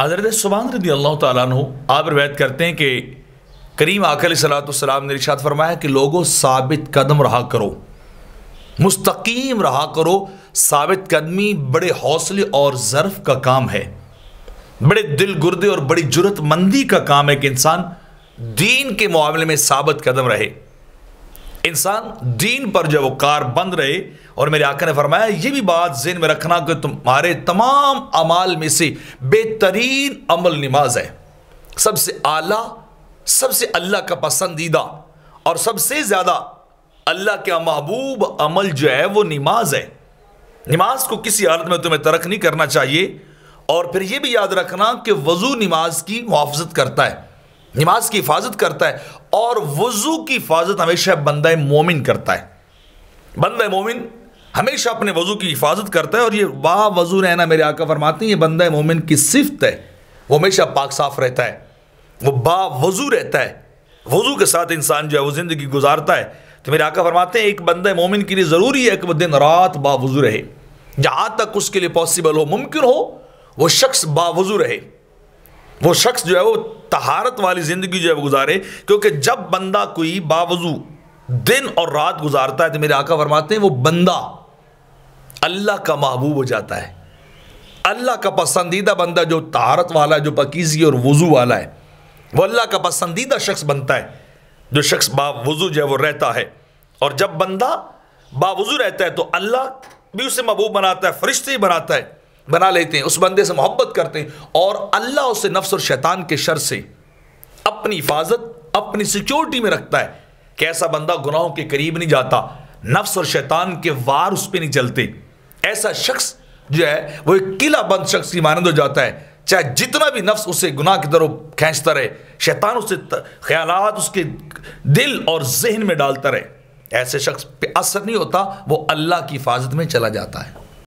हज़रत सुबान रदी अल्लाह तु आप रवायत करते हैं कि करीम आकल सलाम ने रिशात फरमाया कि लोगों साबित कदम रहा करो मुस्तकीम रहा करो साबित कदमी बड़े हौसले और ज़र्फ का काम है बड़े दिल गुर्दे और बड़ी जरूरतमंदी का काम है कि इंसान दीन के मामले में साबित कदम रहे इंसान दीन पर जब वो कार बंद रहे और मेरे आका ने फरमाया ये भी बात जेन में रखना कि तुम्हारे तमाम अमाल में से बेहतरीन अमल नमाज है सबसे आला सबसे अल्लाह का पसंदीदा और सबसे ज़्यादा अल्लाह के महबूब अमल जो है वो नमाज है नमाज को किसी हालत में तुम्हें तरक नहीं करना चाहिए और फिर यह भी याद रखना कि वज़ू नमाज की मुआवजत करता है नमाज की हिफाजत करता है और वज़ू की हिफाजत हमेशा बंद मोमिन करता है बंद मोमिन हमेशा अपने वज़ू की हिफाजत करता है और ये वाह वज़ू रहना मेरे आका फरमाते हैं ये बंद मोमिन की सिफत है वो हमेशा पाक साफ रहता है वो बा वज़ू रहता है वज़ू के साथ इंसान जो है वो ज़िंदगी गुजारता है तो मेरे आका फरमाते हैं एक बंद मोमिन के लिए ज़रूरी है कि वह दिन रात बावज़ू रहे जहाँ तक उसके लिए पॉसिबल हो मुमकिन हो वह शख्स बावज़ू रहे वो शख्स जो है वो तहारत वाली ज़िंदगी जो है वो गुजारे क्योंकि जब बंदा कोई बावजू दिन और रात गुजारता है तो मेरे आका फरमाते हैं वो बंदा अल्लाह का महबूब हो जाता है अल्लाह का पसंदीदा बंदा जो तहारत वाला है जो पकीजी और वज़ू वाला है वह अल्लाह का पसंदीदा शख्स बनता है जो शख्स बावजू जो है वो रहता है और जब बंदा बावजू रहता है तो अल्लाह भी उसे महबूब बनाता है फरिश्ते ही बनाता है बना लेते हैं उस बंदे से मोहब्बत करते हैं और अल्लाह उसे नफ्स और शैतान के शर से अपनी हिफाजत अपनी सिक्योरिटी में रखता है कि ऐसा बंदा गुनाहों के करीब नहीं जाता नफ्स और शैतान के वार उस पर नहीं चलते ऐसा शख्स जो है वो एक किला बंद शख्स की मानंद हो जाता है चाहे जितना भी नफ्स उसे गुनाह की तरफ खींचता रहे शैतान उसे ख्याल उसके दिल और जहन में डालता रहे ऐसे शख्स पे असर नहीं होता वो अल्लाह की हिफाजत में चला जाता है